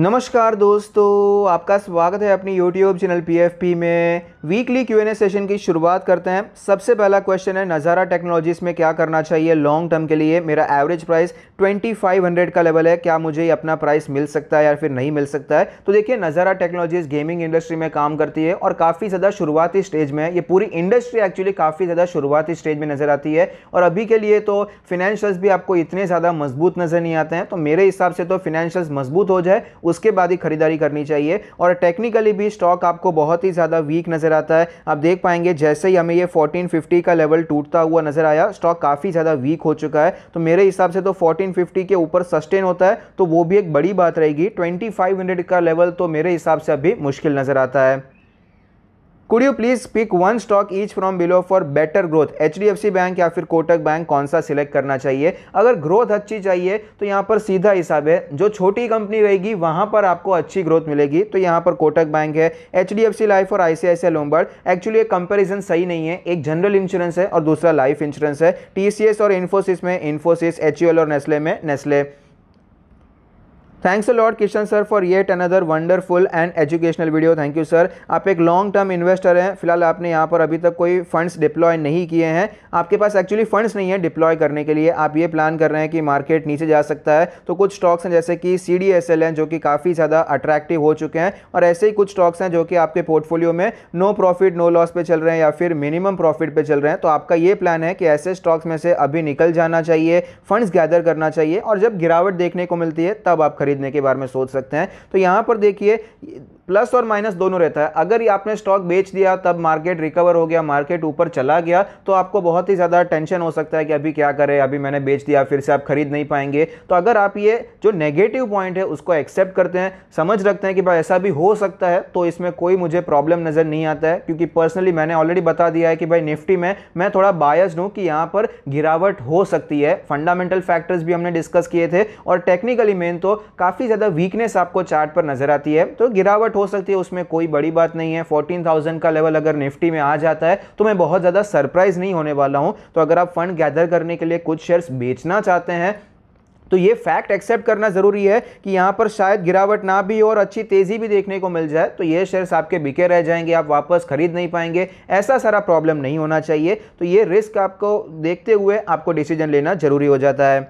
नमस्कार दोस्तों आपका स्वागत है अपनी YouTube चैनल पीएफपी में वीकली क्यू ए सेशन की शुरुआत करते हैं सबसे पहला क्वेश्चन है नज़ारा टेक्नोलॉजीज़ में क्या करना चाहिए लॉन्ग टर्म के लिए मेरा एवरेज प्राइस 2500 का लेवल है क्या मुझे अपना प्राइस मिल सकता है या फिर नहीं मिल सकता है तो देखिए नज़ारा टेक्नोलॉजीज़ गेमिंग इंडस्ट्री में काम करती है और काफ़ी ज़्यादा शुरुआती स्टेज में ये पूरी इंडस्ट्री एक्चुअली काफ़ी ज़्यादा शुरुआती स्टेज में नज़र आती है और अभी के लिए तो फिनेंशियल्स भी आपको इतने ज़्यादा मजबूत नज़र नहीं आते हैं तो मेरे हिसाब से तो फिनेंशियल्स मजबूत हो जाए उसके बाद ही खरीदारी करनी चाहिए और टेक्निकली भी स्टॉक आपको बहुत ही ज़्यादा वीक नज़र आता है आप देख पाएंगे जैसे ही हमें ये 1450 का लेवल टूटता हुआ नज़र आया स्टॉक काफ़ी ज़्यादा वीक हो चुका है तो मेरे हिसाब से तो 1450 के ऊपर सस्टेन होता है तो वो भी एक बड़ी बात रहेगी 2500 का लेवल तो मेरे हिसाब से अभी मुश्किल नज़र आता है could you please pick one stock each from below for better growth H bank या फिर कोटक बैंक कौन सा सिलेक्ट करना चाहिए अगर ग्रोथ अच्छी चाहिए तो यहाँ पर सीधा हिसाब है जो छोटी कंपनी रहेगी वहाँ पर आपको अच्छी ग्रोथ मिलेगी तो यहाँ पर कोटक बैंक है एच लाइफ और आई सी लोम्बर्ड एक्चुअली ये कंपेरिजन सही नहीं है एक जनरल इंश्योरेंस है और दूसरा लाइफ इंश्योरेंस है टी और इन्फोसिस में इन्फोसिस एच और नेस्ले में Nestle thanks lord Kishan sir for yet another wonderful and educational video thank you sir आप एक लॉन्ग टर्म इन्वेस्टर हैं फिलहाल आपने यहाँ पर अभी तक कोई फंड्स डिप्लॉय नहीं किए हैं आपके पास एक्चुअली फंड्स नहीं है डिप्लॉय करने के लिए आप ये प्लान कर रहे हैं कि मार्केट नीचे जा सकता है तो कुछ स्टॉक्स हैं जैसे कि सी डी एस एल हैं जो कि काफ़ी ज़्यादा अट्रैक्टिव हो चुके हैं और ऐसे ही कुछ स्टॉक्स हैं जो कि आपके पोर्टफोलियो में नो प्रॉफिट नो लॉस पर चल रहे हैं या फिर मिनिमम प्रॉफिट पर चल रहे हैं तो आपका ये प्लान है कि ऐसे स्टॉक्स में से अभी निकल जाना चाहिए फंड्स गैदर करना चाहिए और जब गिरावट देखने को मिलती है तब आप खरीद खरीदने के बारे में सोच सकते हैं तो यहां पर देखिए प्लस और माइनस दोनों रहता है अगर ये आपने स्टॉक बेच दिया तब मार्केट रिकवर हो गया मार्केट ऊपर चला गया तो आपको बहुत ही ज़्यादा टेंशन हो सकता है कि अभी क्या करें अभी मैंने बेच दिया फिर से आप खरीद नहीं पाएंगे तो अगर आप ये जो नेगेटिव पॉइंट है उसको एक्सेप्ट करते हैं समझ रखते हैं कि भाई ऐसा भी हो सकता है तो इसमें कोई मुझे प्रॉब्लम नज़र नहीं आता है क्योंकि पर्सनली मैंने ऑलरेडी बता दिया है कि भाई निफ्टी में मैं थोड़ा बायस्ड हूँ कि यहाँ पर गिरावट हो सकती है फंडामेंटल फैक्टर्स भी हमने डिस्कस किए थे और टेक्निकली मेन तो काफ़ी ज़्यादा वीकनेस आपको चार्ट पर नज़र आती है तो गिरावट हो सकती है उसमें कोई बड़ी बात नहीं है 14,000 का लेवल अगर निफ्टी में आ जाता है तो मैं बहुत ज़्यादा सरप्राइज नहीं होने वाला हूँ तो अगर आप फंड गैदर करने के लिए कुछ शेयर्स बेचना चाहते हैं तो ये फैक्ट एक्सेप्ट करना ज़रूरी है कि यहाँ पर शायद गिरावट ना भी और अच्छी तेज़ी भी देखने को मिल जाए तो ये शेयर्स आपके बिके रह जाएंगे आप वापस खरीद नहीं पाएंगे ऐसा सारा प्रॉब्लम नहीं होना चाहिए तो ये रिस्क आपको देखते हुए आपको डिसीजन लेना ज़रूरी हो जाता है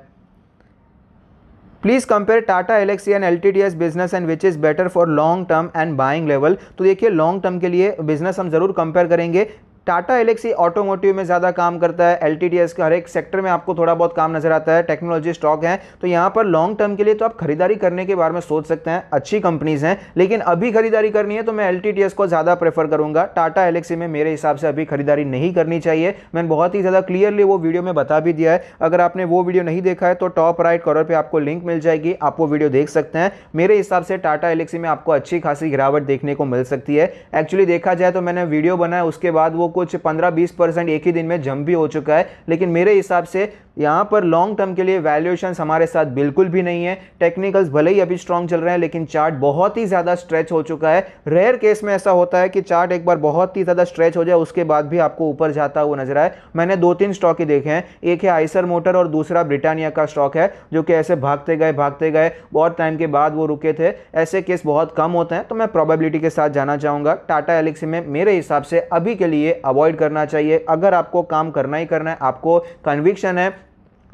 please compare Tata Elxsi and L T business and which is better for long term and buying level तो देखिए लॉन्ग टर्म के लिए बिजनेस हम जरूर कंपेयर करेंगे टाटा एलेक्सी ऑटोमोटिव में ज़्यादा काम करता है एल के हर एक सेक्टर में आपको थोड़ा बहुत काम नजर आता है टेक्नोलॉजी स्टॉक है तो यहाँ पर लॉन्ग टर्म के लिए तो आप खरीदारी करने के बारे में सोच सकते हैं अच्छी कंपनीज हैं लेकिन अभी खरीदारी करनी है तो मैं एल को ज़्यादा प्रेफर करूंगा टाटा एलेक्सी में मेरे हिसाब से अभी खरीदारी नहीं करनी चाहिए मैंने बहुत ही ज़्यादा क्लियरली वो वीडियो में बता भी दिया है अगर आपने वो वीडियो नहीं देखा है तो टॉप राइट कॉर्नर पर आपको लिंक मिल जाएगी आप वो वीडियो देख सकते हैं मेरे हिसाब से टाटा एलेक्सी में आपको अच्छी खासी गिरावट देखने को मिल सकती है एक्चुअली देखा जाए तो मैंने वीडियो बनाया उसके बाद वो कुछ 15-20 परसेंट एक ही दिन में जम भी हो चुका है लेकिन मेरे हिसाब से यहाँ पर लॉन्ग टर्म के लिए वैल्यूएशन हमारे साथ बिल्कुल भी नहीं है टेक्निकल्स भले ही अभी स्ट्रांग चल रहे हैं लेकिन चार्ट बहुत ही ज़्यादा स्ट्रेच हो चुका है रेयर केस में ऐसा होता है कि चार्ट एक बार बहुत ही ज़्यादा स्ट्रेच हो जाए उसके बाद भी आपको ऊपर जाता हुआ नजर आए मैंने दो तीन स्टॉक ही देखे हैं एक है आइसर मोटर और दूसरा ब्रिटानिया का स्टॉक है जो कि ऐसे भागते गए भागते गए बहुत टाइम के बाद वो रुके थे ऐसे केस बहुत कम होते हैं तो मैं प्रॉबेबिलिटी के साथ जाना चाहूँगा टाटा एलेक्सी में मेरे हिसाब से अभी के लिए अवॉइड करना चाहिए अगर आपको काम करना ही करना है आपको कन्विक्शन है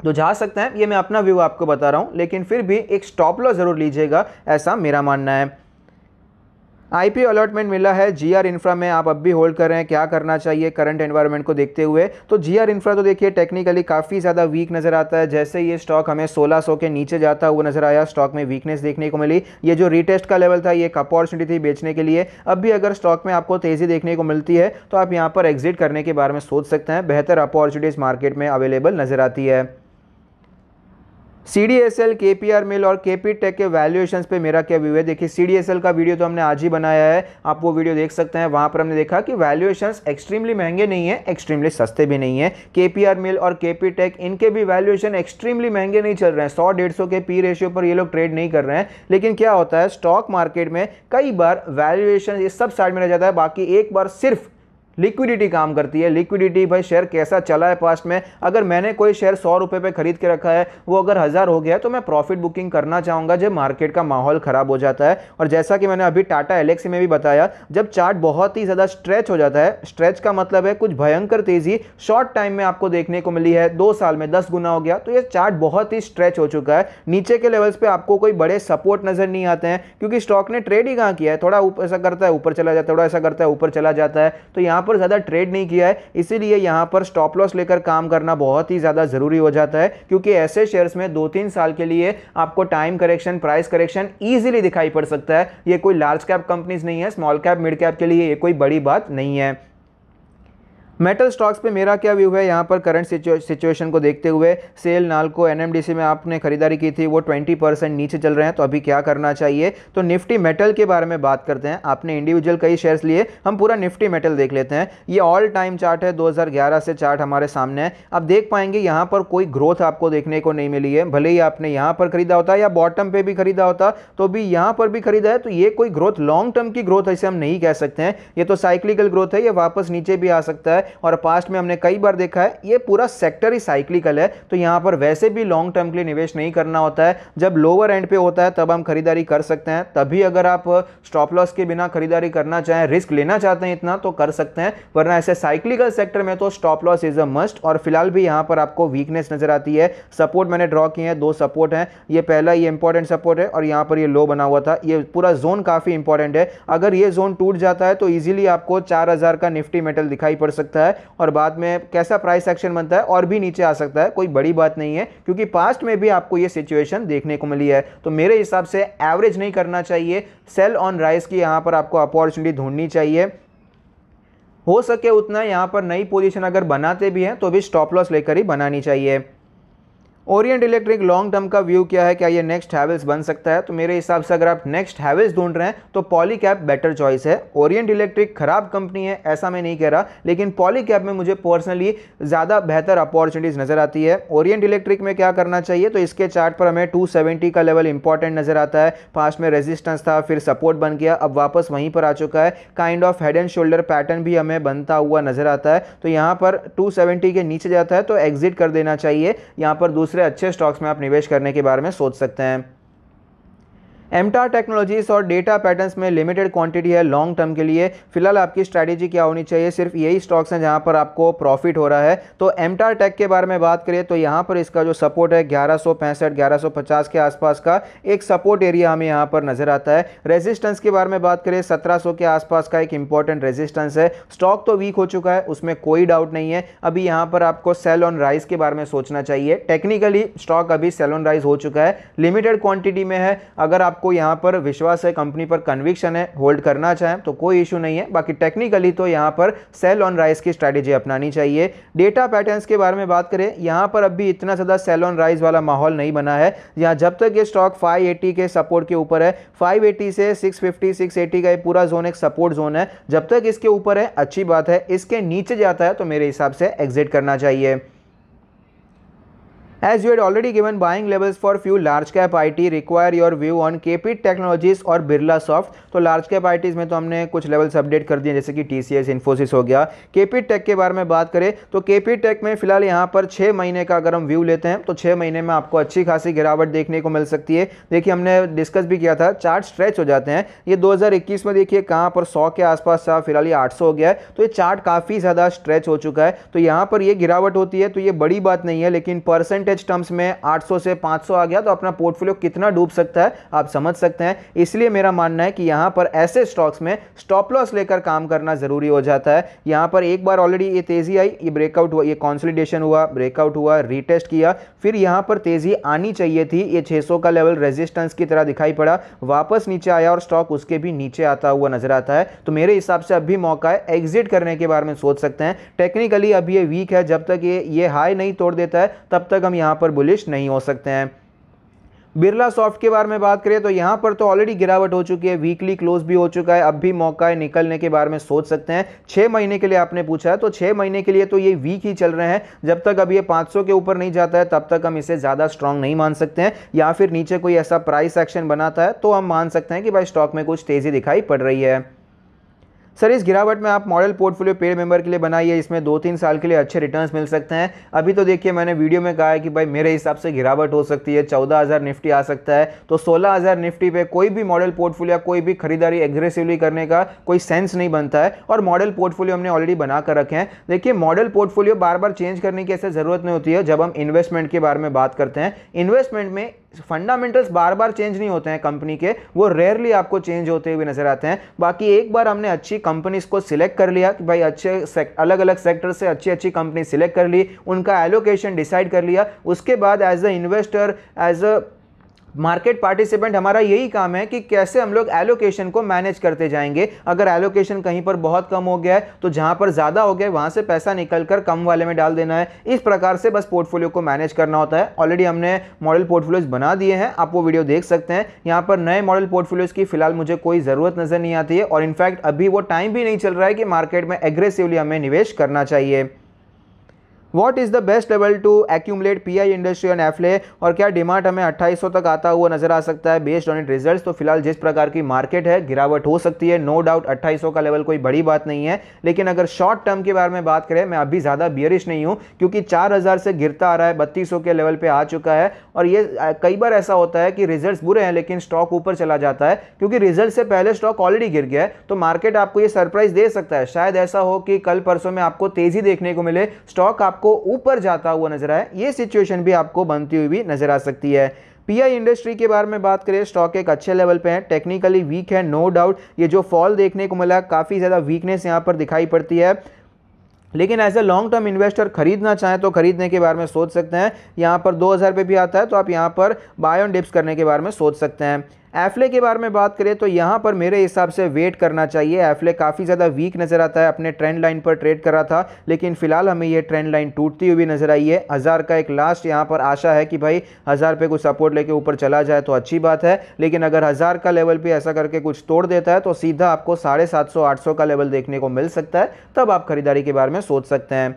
तो जा सकते हैं ये मैं अपना व्यू आपको बता रहा हूँ लेकिन फिर भी एक स्टॉप लॉ ज़रूर लीजिएगा ऐसा मेरा मानना है आईपीओ अलॉटमेंट मिला है जीआर इंफ्रा में आप अब भी होल्ड कर रहे हैं क्या करना चाहिए करंट एनवायरनमेंट को देखते हुए तो जीआर इंफ्रा तो देखिए टेक्निकली काफ़ी ज़्यादा वीक नज़र आता है जैसे ये स्टॉक हमें 1600 के नीचे जाता हुआ नज़र आया स्टॉक में वीकनेस देखने को मिली ये जो रीटेस्ट का लेवल था ये एक अपॉर्चुनिटी थी बेचने के लिए अब भी अगर स्टॉक में आपको तेज़ी देखने को मिलती है तो आप यहाँ पर एग्जिट करने के बारे में सोच सकते हैं बेहतर अपॉर्चुनिटीज़ मार्केट में अवेलेबल नज़र आती है C D S L K P R mill और के पी टेक के वैल्यूएशन पे मेरा क्या व्यू है देखिए सी डी एस एल का वीडियो तो हमने आज ही बनाया है आप वो वीडियो देख सकते हैं वहाँ पर हमने देखा कि वैल्यूएशन एक्सट्रीमली महंगे नहीं है एक्सट्रीमली सस्ते भी नहीं है के पी आर मिल और के पी टेक इनके भी वैल्यूएशन एक्सट्रीमली महंगे नहीं चल रहे हैं सौ डेढ़ सौ के पी रेशियो पर ये लोग ट्रेड नहीं कर रहे हैं लेकिन क्या होता है स्टॉक मार्केट में कई बार वैल्यूएशन ये सब साइड में रह जाता है बाकी एक बार सिर्फ लिक्विडिटी काम करती है लिक्विडिटी भाई शेयर कैसा चला है पास्ट में अगर मैंने कोई शेयर सौ रुपये पर खरीद के रखा है वो अगर हज़ार हो गया तो मैं प्रॉफिट बुकिंग करना चाहूँगा जब मार्केट का माहौल ख़राब हो जाता है और जैसा कि मैंने अभी टाटा एलेक्सी में भी बताया जब चार्ट बहुत ही ज़्यादा स्ट्रेच हो जाता है स्ट्रेच का मतलब है कुछ भयंकर तेज़ी शॉर्ट टाइम में आपको देखने को मिली है दो साल में दस गुना हो गया तो ये चार्ट बहुत ही स्ट्रेच हो चुका है नीचे के लेवल्स पर आपको कोई बड़े सपोर्ट नज़र नहीं आते हैं क्योंकि स्टॉक ने ट्रेड ही कहाँ किया है थोड़ा ऐसा करता है ऊपर चला जाता है थोड़ा ऐसा करता है ऊपर चला जाता है तो यहाँ पर ज़्यादा ट्रेड नहीं किया है इसीलिए यहाँ पर स्टॉप लॉस लेकर काम करना बहुत ही ज़्यादा ज़रूरी हो जाता है क्योंकि ऐसे शेयर्स में दो तीन साल के लिए आपको time correction price correction easily दिखाई पड़ सकता है ये कोई लार्ज कैप कंपनीज नहीं है स्मॉल कैप मिड कैप के लिए ये कोई बड़ी बात नहीं है मेटल स्टॉक्स पे मेरा क्या व्यू है यहाँ पर करंट सिचुएशन को देखते हुए सेल नाल को एनएमडीसी में आपने खरीदारी की थी वो 20 परसेंट नीचे चल रहे हैं तो अभी क्या करना चाहिए तो निफ्टी मेटल के बारे में बात करते हैं आपने इंडिविजुअल कई शेयर्स लिए हम पूरा निफ्टी मेटल देख लेते हैं ये ऑल टाइम चार्ट है दो से चार्ट हमारे सामने है आप देख पाएंगे यहाँ पर कोई ग्रोथ आपको देखने को नहीं मिली है भले ही आपने यहाँ पर खरीदा होता या बॉटम पर भी खरीदा होता तो भी यहाँ पर भी खरीदा है तो ये कोई ग्रोथ लॉन्ग टर्म की ग्रोथ ऐसे हम नहीं कह सकते हैं ये तो साइक्लिकल ग्रोथ है ये वापस नीचे भी आ सकता है और पास्ट में हमने कई बार देखा है ये पूरा सेक्टर ही साइक्लिकल है तो यहाँ पर वैसे भी लॉन्ग टर्म के लिए निवेश नहीं करना होता है जब लोअर एंड पे होता है तब हम खरीदारी कर सकते हैं तभी अगर आप स्टॉप लॉस के बिना खरीदारी करना चाहें रिस्क लेना चाहते हैं इतना तो कर सकते हैं वरना ऐसे साइक्लिकल सेक्टर में तो stop loss is a must और फिलहाल भी यहाँ पर आपको वीकनेस नजर आती है सपोर्ट मैंने ड्रॉ किए हैं दो सपोर्ट हैं ये पहला ये इंपॉर्टेंट सपोर्ट है और यहाँ पर ये लो बना हुआ था ये पूरा जोन काफ़ी इंपॉर्टेंट है अगर ये जोन टूट जाता है तो ईजिली आपको चार का निफ्टी मेटल दिखाई पड़ सकता सकता है और बाद में कैसा प्राइस एक्शन बनता है और भी नीचे आ सकता है कोई बड़ी बात नहीं है क्योंकि पास्ट में भी आपको ये सिचुएशन देखने को मिली है तो मेरे हिसाब से एवरेज नहीं करना चाहिए सेल ऑन राइस की यहाँ पर आपको अपॉर्चुनिटी ढूंढनी चाहिए हो सके उतना यहाँ पर नई पोजिशन अगर बनाते भी हैं तो भी स्टॉप लॉस लेकर ही बनानी चाहिए ओरिएंट इलेक्ट्रिक लॉन्ग टर्म का व्यू क्या है क्या ये नेक्स्ट हैवल्स बन सकता है तो मेरे हिसाब से अगर आप नेक्स्ट हैवल्स ढूंढ रहे हैं तो पॉली कैप बेटर चॉइस है ओरिएंट इलेक्ट्रिक खराब कंपनी है ऐसा मैं नहीं कह रहा लेकिन पॉली कैप में मुझे पर्सनली ज़्यादा बेहतर अपॉर्चुनिटीज़ नज़र आती है ओरियंट इलेक्ट्रिक में क्या करना चाहिए तो इसके चार्ट पर हमें टू का लेवल इंपॉर्टेंट नज़र आता है पास में रेजिस्टेंस था फिर सपोर्ट बन गया अब वापस वहीं पर आ चुका है kind of head and shoulder pattern भी हमें बनता हुआ नज़र आता है तो यहाँ पर टू के नीचे जाता है तो एग्जिट कर देना चाहिए यहाँ पर दूसरे दूसरे अच्छे स्टॉक्स में आप निवेश करने के बारे में सोच सकते हैं एमटार टेक्नोलॉजीज़ और डेटा पैटर्न्स में लिमिटेड क्वांटिटी है लॉन्ग टर्म के लिए फिलहाल आपकी स्ट्रैटेजी क्या होनी चाहिए सिर्फ यही स्टॉक्स हैं जहां पर आपको प्रॉफिट हो रहा है तो एमटार टेक के बारे में बात करें तो यहां पर इसका जो सपोर्ट है ग्यारह सौ के आसपास का एक सपोर्ट एरिया हमें यहाँ पर नज़र आता है रेजिस्टेंस के बारे में बात करें सत्रह के आसपास का एक इंपॉर्टेंट रेजिस्टेंस है स्टॉक तो वीक हो चुका है उसमें कोई डाउट नहीं है अभी यहाँ पर आपको सेल ऑन राइज के बारे में सोचना चाहिए टेक्निकली स्टॉक अभी सेल ऑन राइज हो चुका है लिमिटेड क्वांटिटी में है अगर आप आपको यहाँ पर विश्वास है कंपनी पर कन्विक्शन है होल्ड करना चाहें तो कोई इशू नहीं है बाकी टेक्निकली तो यहाँ पर सेल ऑन राइज की स्ट्रैटेजी अपनानी चाहिए डेटा पैटर्न्स के बारे में बात करें यहाँ पर अभी इतना ज़्यादा सेल ऑन राइज वाला माहौल नहीं बना है यहाँ जब तक ये स्टॉक फाइव के सपोर्ट के ऊपर है फाइव से सिक्स फिफ्टी का ये पूरा जोन एक सपोर्ट जोन है जब तक इसके ऊपर है अच्छी बात है इसके नीचे जाता है तो मेरे हिसाब से एग्जिट करना चाहिए As you had already given buying levels for few large cap IT, require your view on KP technologies और बिरला सॉफ्ट तो लार्ज कैप आई में तो हमने कुछ लेवल्स अपडेट कर दिए जैसे कि टी सी इन्फोसिस हो गया के पी टेक के बारे में बात करें तो के पी टेक में फिलहाल यहाँ पर छः महीने का अगर हम व्यू लेते हैं तो छः महीने में आपको अच्छी खासी गिरावट देखने को मिल सकती है देखिए हमने डिस्कस भी किया था चार्ट स्ट्रेच हो जाते हैं ये इक्कीस में देखिए कहाँ पर सौ के आसपास था फिलहाल ये सौ हो गया है तो ये चार्ट काफ़ी ज़्यादा स्ट्रेच हो चुका है तो यहाँ पर ये गिरावट होती है तो ये बड़ी बात नहीं है लेकिन परसेंटेज परसेंटेज टर्म्स में 800 से 500 आ गया तो अपना पोर्टफोलियो कितना डूब सकता है आप समझ सकते हैं इसलिए मेरा मानना है कि यहाँ पर ऐसे स्टॉक्स में स्टॉप लॉस लेकर काम करना ज़रूरी हो जाता है यहाँ पर एक बार ऑलरेडी ये तेज़ी आई ये ब्रेकआउट हुआ ये कॉन्सलिडेशन हुआ ब्रेकआउट हुआ रिटेस्ट किया फिर यहाँ पर तेज़ी आनी चाहिए थी ये छः का लेवल रेजिस्टेंस की तरह दिखाई पड़ा वापस नीचे आया और स्टॉक उसके भी नीचे आता हुआ नजर आता है तो मेरे हिसाब से अभी मौका है एग्जिट करने के बारे में सोच सकते हैं टेक्निकली अभी ये वीक है जब तक ये ये हाई नहीं तोड़ देता है तब तक हम यहाँ पर बुलिश नहीं हो सकते हैं बिरला सॉफ्ट के बारे में बात करें तो यहाँ पर तो ऑलरेडी गिरावट हो चुकी है वीकली क्लोज भी हो चुका है अब भी मौका है निकलने के बारे में सोच सकते हैं छः महीने के लिए आपने पूछा है तो छः महीने के लिए तो ये वीक ही चल रहे हैं जब तक अब ये 500 के ऊपर नहीं जाता है तब तक हम इसे ज़्यादा स्ट्रांग नहीं मान सकते हैं या फिर नीचे कोई ऐसा प्राइस एक्शन बनाता है तो हम मान सकते हैं कि भाई स्टॉक में कुछ तेज़ी दिखाई पड़ रही है सर इस गिरावट में आप मॉडल पोर्टफोलियो पेड मेंबर के लिए बनाइए इसमें दो तीन साल के लिए अच्छे रिटर्न्स मिल सकते हैं अभी तो देखिए मैंने वीडियो में कहा है कि भाई मेरे हिसाब से गिरावट हो सकती है चौदह हज़ार निफ्टी आ सकता है तो सोलह हज़ार निफ्टी पे कोई भी मॉडल पोर्टफोलियो कोई भी खरीदारी एग्रेसिवली करने का कोई सेंस नहीं बनता है और मॉडल पोर्टफोलियो हमने ऑलरेडी बना कर रखे हैं देखिए मॉडल पोर्टफोलियो बार बार चेंज करने की ऐसे ज़रूरत नहीं होती है जब हम इन्वेस्टमेंट के बारे में बात करते हैं इन्वेस्टमेंट में फंडामेंटल्स बार बार चेंज नहीं होते हैं कंपनी के वो रेयरली आपको चेंज होते हुए नजर आते हैं बाकी एक बार हमने अच्छी कंपनीज को सिलेक्ट कर लिया कि भाई अच्छे अलग अलग सेक्टर से अच्छी अच्छी कंपनी सिलेक्ट कर ली उनका एलोकेशन डिसाइड कर लिया उसके बाद as a investor as a market participant हमारा यही काम है कि कैसे हम लोग एलोकेशन को मैनेज करते जाएंगे अगर एलोकेशन कहीं पर बहुत कम हो गया है तो जहाँ पर ज़्यादा हो गया वहाँ से पैसा निकल कर कम वाले में डाल देना है इस प्रकार से बस पोर्टफोलियो को मैनेज करना होता है ऑलरेडी हमने मॉडल पोर्टफोलियोज बना दिए हैं आप वो वीडियो देख सकते हैं यहाँ पर नए मॉडल पोर्टफोलियोज की फिलहाल मुझे कोई ज़रूरत नज़र नहीं आती है और इनफैक्ट अभी वो टाइम भी नहीं चल रहा है कि मार्केट में एग्रेसिवली हमें निवेश करना चाहिए what is the best level to accumulate PI industry and Affle और क्या डिमांड हमें 2800 तक आता हुआ नजर आ सकता है बेस्ड ऑन इट रिजल्ट तो फिलहाल जिस प्रकार की मार्केट है गिरावट हो सकती है नो डाउट 2800 का लेवल कोई बड़ी बात नहीं है लेकिन अगर शॉर्ट टर्म के बारे में बात करें मैं अभी ज़्यादा बियरिश नहीं हूँ क्योंकि चार से गिरता आ रहा है बत्तीस के लेवल पर आ चुका है और ये कई बार ऐसा होता है कि रिजल्ट बुरे हैं लेकिन स्टॉक ऊपर चला जाता है क्योंकि रिजल्ट से पहले स्टॉक ऑलरेडी गिर गया है तो मार्केट आपको ये सरप्राइज दे सकता है शायद ऐसा हो कि कल परसों में आपको तेज़ी देखने को मिले स्टॉक आपको आपको ऊपर जाता हुआ नजर आए ये सिचुएशन भी आपको बनती हुई भी नजर आ सकती है पीआई इंडस्ट्री के बारे में बात करें स्टॉक एक अच्छे लेवल पे है टेक्निकली वीक है नो डाउट ये जो फॉल देखने को मिला काफ़ी ज़्यादा वीकनेस यहाँ पर दिखाई पड़ती है लेकिन as a long term investor खरीदना चाहें तो खरीदने के बारे में सोच सकते हैं यहाँ पर दो हज़ार पे भी आता है तो आप यहाँ पर बाय ऑन डिप्स करने के बारे में सोच सकते हैं एफले के बारे में बात करें तो यहाँ पर मेरे हिसाब से वेट करना चाहिए एफले काफ़ी ज़्यादा वीक नज़र आता है अपने ट्रेंड लाइन पर ट्रेड करा था लेकिन फिलहाल हमें यह ट्रेंड लाइन टूटती हुई नज़र आई है हज़ार का एक लास्ट यहाँ पर आशा है कि भाई हज़ार पे कुछ सपोर्ट लेके ऊपर चला जाए तो अच्छी बात है लेकिन अगर हज़ार का लेवल भी ऐसा करके कुछ तोड़ देता है तो सीधा आपको साढ़े सात सौ आठ सौ का लेवल देखने को मिल सकता है तब आप खरीदारी के बारे में सोच सकते हैं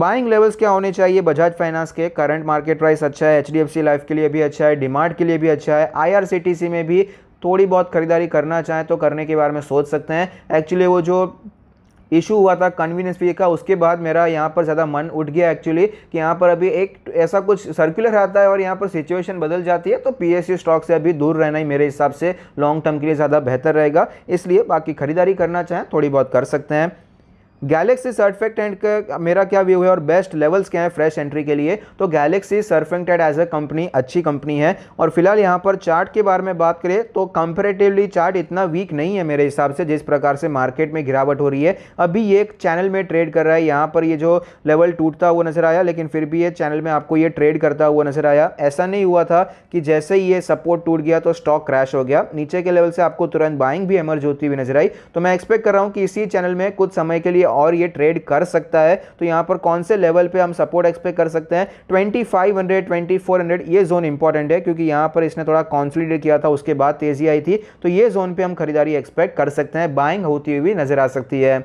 बाइंग लेवल्स क्या होने चाहिए बजाज फाइनेंस के करंट मार्केट प्राइस अच्छा है एच लाइफ के लिए भी अच्छा है डिमांड के लिए भी अच्छा है आई में भी थोड़ी बहुत खरीदारी करना चाहें तो करने के बारे में सोच सकते हैं एक्चुअली वो जो इशू हुआ था कन्वीनियंस फी का उसके बाद मेरा यहाँ पर ज़्यादा मन उठ गया एक्चुअली कि यहाँ पर अभी एक ऐसा कुछ सर्कुलर आता है और यहाँ पर सिचुएशन बदल जाती है तो सी स्टॉक से अभी दूर रहना ही मेरे हिसाब से लॉन्ग टर्म के लिए ज़्यादा बेहतर रहेगा इसलिए बाकी खरीदारी करना चाहें थोड़ी बहुत कर सकते हैं गैलेक्सी सर्फेक्ट का मेरा क्या व्यू है और बेस्ट लेवल्स क्या है फ्रेश एंट्री के लिए तो Galaxy and as a company अच्छी कंपनी है और फिलहाल यहाँ पर चार्ट के बारे में बात करें तो कंपेरेटिवली चार्ट इतना वीक नहीं है मेरे हिसाब से जिस प्रकार से मार्केट में गिरावट हो रही है अभी ये एक चैनल में ट्रेड कर रहा है यहाँ पर ये जो लेवल टूटता हुआ नजर आया लेकिन फिर भी ये चैनल में आपको ये ट्रेड करता हुआ नजर आया ऐसा नहीं हुआ था कि जैसे ही ये सपोर्ट टूट गया तो स्टॉक क्रैश हो गया नीचे के लेवल से आपको तुरंत बाइंग भी एमर्ज होती हुई नजर आई तो मैं एक्सपेक्ट कर रहा हूँ कि इसी चैनल में कुछ समय के लिए और ये ट्रेड कर सकता है तो यहाँ पर कौन से लेवल पे हम सपोर्ट एक्सपेक्ट कर सकते हैं 2500 2400 ये जोन इंपॉर्टेंट है क्योंकि यहाँ पर इसने थोड़ा कॉन्सोलिडेट किया था उसके बाद तेज़ी आई थी तो ये जोन पे हम खरीदारी एक्सपेक्ट कर सकते हैं बाइंग होती हुई नज़र आ सकती है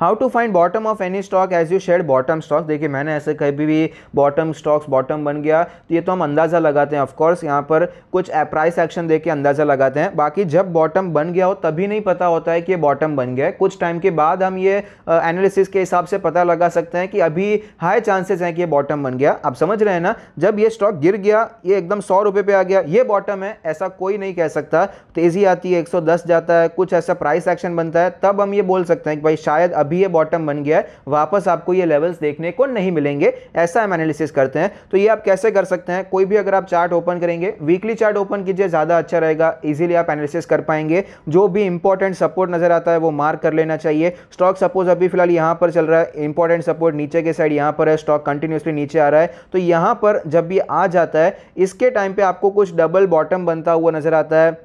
how to find bottom of any stock as you said bottom stock देखिए मैंने ऐसे कभी भी बॉटम स्टॉक्स बॉटम बन गया तो ये तो हम अंदाज़ा लगाते हैं ऑफकोर्स यहाँ पर कुछ प्राइस एक्शन दे के अंदाज़ा लगाते हैं बाकी जब बॉटम बन गया हो तभी नहीं पता होता है कि ये बॉटम बन गया है कुछ टाइम के बाद हम ये एनालिसिस के हिसाब से पता लगा सकते हैं कि अभी हाई चांसेस हैं कि ये बॉटम बन गया आप समझ रहे हैं ना जब ये स्टॉक गिर गया ये एकदम सौ रुपये पर आ गया ये बॉटम है ऐसा कोई नहीं कह सकता तेज़ी आती है दस जाता है कुछ ऐसा प्राइस एक्शन बनता है तब हम ये बोल सकते हैं कि भाई शायद अभी ये बॉटम बन गया है वापस आपको ये लेवल्स देखने को नहीं मिलेंगे ऐसा हम एनालिसिस करते हैं तो ये आप कैसे कर सकते हैं कोई भी अगर आप चार्ट ओपन करेंगे वीकली चार्ट ओपन कीजिए ज़्यादा अच्छा रहेगा ईजिली आप एनालिसिस कर पाएंगे जो भी इंपॉर्टेंट सपोर्ट नज़र आता है वो मार्क कर लेना चाहिए स्टॉक सपोज अभी फिलहाल यहाँ पर चल रहा है इंपॉर्टेंट सपोर्ट नीचे के साइड यहाँ पर है स्टॉक कंटिन्यूसली नीचे आ रहा है तो यहाँ पर जब भी आ जाता है इसके टाइम पर आपको कुछ डबल बॉटम बनता हुआ नज़र आता है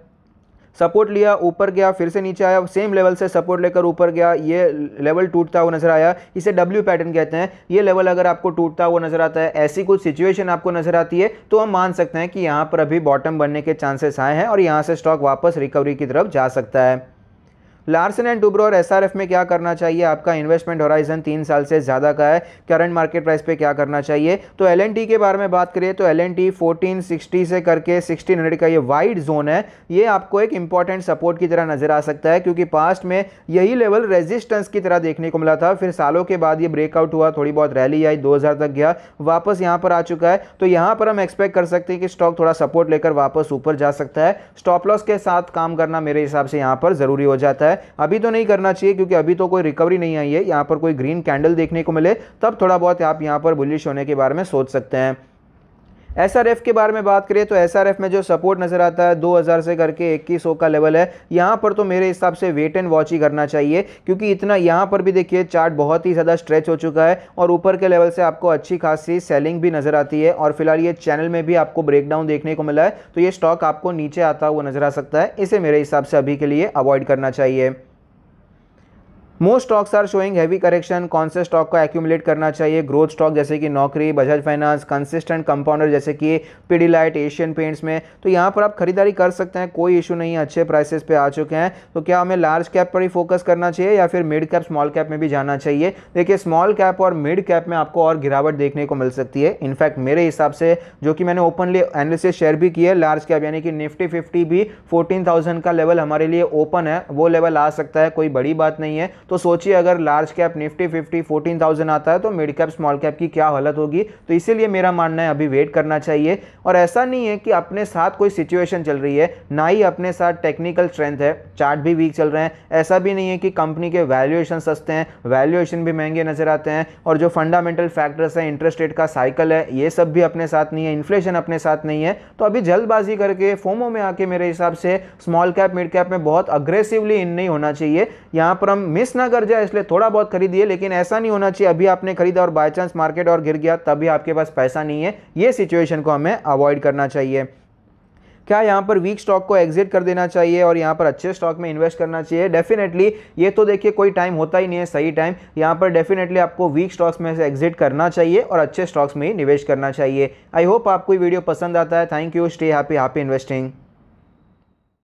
सपोर्ट लिया ऊपर गया फिर से नीचे आया सेम लेवल से सपोर्ट लेकर ऊपर गया ये लेवल टूटता हुआ नजर आया इसे डब्ल्यू पैटर्न कहते हैं ये लेवल अगर आपको टूटता हुआ नजर आता है ऐसी कुछ सिचुएशन आपको नजर आती है तो हम मान सकते हैं कि यहाँ पर अभी बॉटम बनने के चांसेस आए हैं और यहाँ से स्टॉक वापस रिकवरी की तरफ जा सकता है लार्सन एंड टूब्रो और एफ में क्या करना चाहिए आपका इन्वेस्टमेंट होराइजन तीन साल से ज़्यादा का है करंट मार्केट प्राइस पे क्या करना चाहिए तो एल के बारे में बात करिए तो एल एन से करके सिक्सटीन का ये वाइड जोन है ये आपको एक इंपॉर्टेंट सपोर्ट की तरह नजर आ सकता है क्योंकि पास्ट में यही लेवल रेजिस्टेंस की तरह देखने को मिला था फिर सालों के बाद ये ब्रेकआउट हुआ थोड़ी बहुत रैली आई दो तक गया वापस यहाँ पर आ चुका है तो यहाँ पर हम एक्सपेक्ट कर सकते हैं कि स्टॉक थोड़ा सपोर्ट लेकर वापस ऊपर जा सकता है स्टॉप लॉस के साथ काम करना मेरे हिसाब से यहाँ पर ज़रूरी हो जाता है है अभी तो नहीं करना चाहिए क्योंकि अभी तो कोई रिकवरी नहीं आई है यहाँ पर कोई ग्रीन कैंडल देखने को मिले तब थोड़ा बहुत आप यहाँ पर बुलिश होने के बारे में सोच सकते हैं एस के बारे में बात करें तो एस में जो सपोर्ट नज़र आता है 2000 से करके 2100 का लेवल है यहाँ पर तो मेरे हिसाब से वेट एंड वॉच ही करना चाहिए क्योंकि इतना यहाँ पर भी देखिए चार्ट बहुत ही ज़्यादा स्ट्रेच हो चुका है और ऊपर के लेवल से आपको अच्छी खासी सेलिंग भी नज़र आती है और फिलहाल ये चैनल में भी आपको ब्रेकडाउन देखने को मिला है तो ये स्टॉक आपको नीचे आता हुआ नज़र आ सकता है इसे मेरे हिसाब से अभी के लिए अवॉइड करना चाहिए most stocks are showing heavy correction कौन से स्टॉक को एक्यूमुलेट करना चाहिए ग्रोथ स्टॉक जैसे कि नौकरी बजाज फाइनेंस कंसिस्टेंट कंपाउंडर जैसे कि पीडीलाइट एशियन पेंट्स में तो यहाँ पर आप खरीदारी कर सकते हैं कोई इशू नहीं है अच्छे प्राइसेस पे आ चुके हैं तो क्या हमें लार्ज कैप पर ही फोकस करना चाहिए या फिर मिड कैप स्मॉल कैप में भी जाना चाहिए देखिए स्मॉल कैप और मिड कैप में आपको और गिरावट देखने को मिल सकती है इनफैक्ट मेरे हिसाब से जो कि मैंने ओपनली एनालिसिस शेयर भी किया है लार्ज कैप यानी कि निफ्टी फिफ्टी भी फोर्टीन का लेवल हमारे लिए ओपन है वो लेवल आ सकता है कोई बड़ी बात नहीं है तो तो सोचिए अगर large cap Nifty fifty fourteen thousand आता है तो मिड कैप स्मॉल कैप की क्या हालत होगी तो इसीलिए मेरा मानना है अभी वेट करना चाहिए और ऐसा नहीं है कि अपने साथ कोई सिचुएशन चल रही है ना ही अपने साथ टेक्निकल स्ट्रेंथ है चार्ट भी वीक चल रहे हैं ऐसा भी नहीं है कि कंपनी के वैल्यूएशन सस्ते हैं वैल्यूएशन भी महंगे नजर आते हैं और जो फंडामेंटल फैक्टर्स हैं इंटरेस्ट रेट का साइकिल है ये सब भी अपने साथ नहीं है इन्फ्लेशन अपने साथ नहीं है तो अभी जल्दबाजी करके फोमो में आके मेरे हिसाब से स्मॉल कैप मिड कैप में बहुत अग्रेसिवली इन नहीं होना चाहिए यहाँ पर हम मिस ना इतना कर्जा है इसलिए थोड़ा बहुत खरीदिए लेकिन ऐसा नहीं होना चाहिए अभी आपने खरीदा और बाय चांस मार्केट और गिर गया तभी आपके पास पैसा नहीं है ये सिचुएशन को हमें अवॉइड करना चाहिए क्या यहाँ पर वीक स्टॉक को एग्जिट कर देना चाहिए और यहाँ पर अच्छे स्टॉक में इन्वेस्ट करना चाहिए डेफिनेटली ये तो देखिए कोई टाइम होता ही नहीं है सही टाइम यहाँ पर डेफिनेटली आपको वीक स्टॉक्स में से एग्जिट करना चाहिए और अच्छे स्टॉक्स में ही निवेश करना चाहिए आई होप आपको वीडियो पसंद आता है thank you stay happy happy investing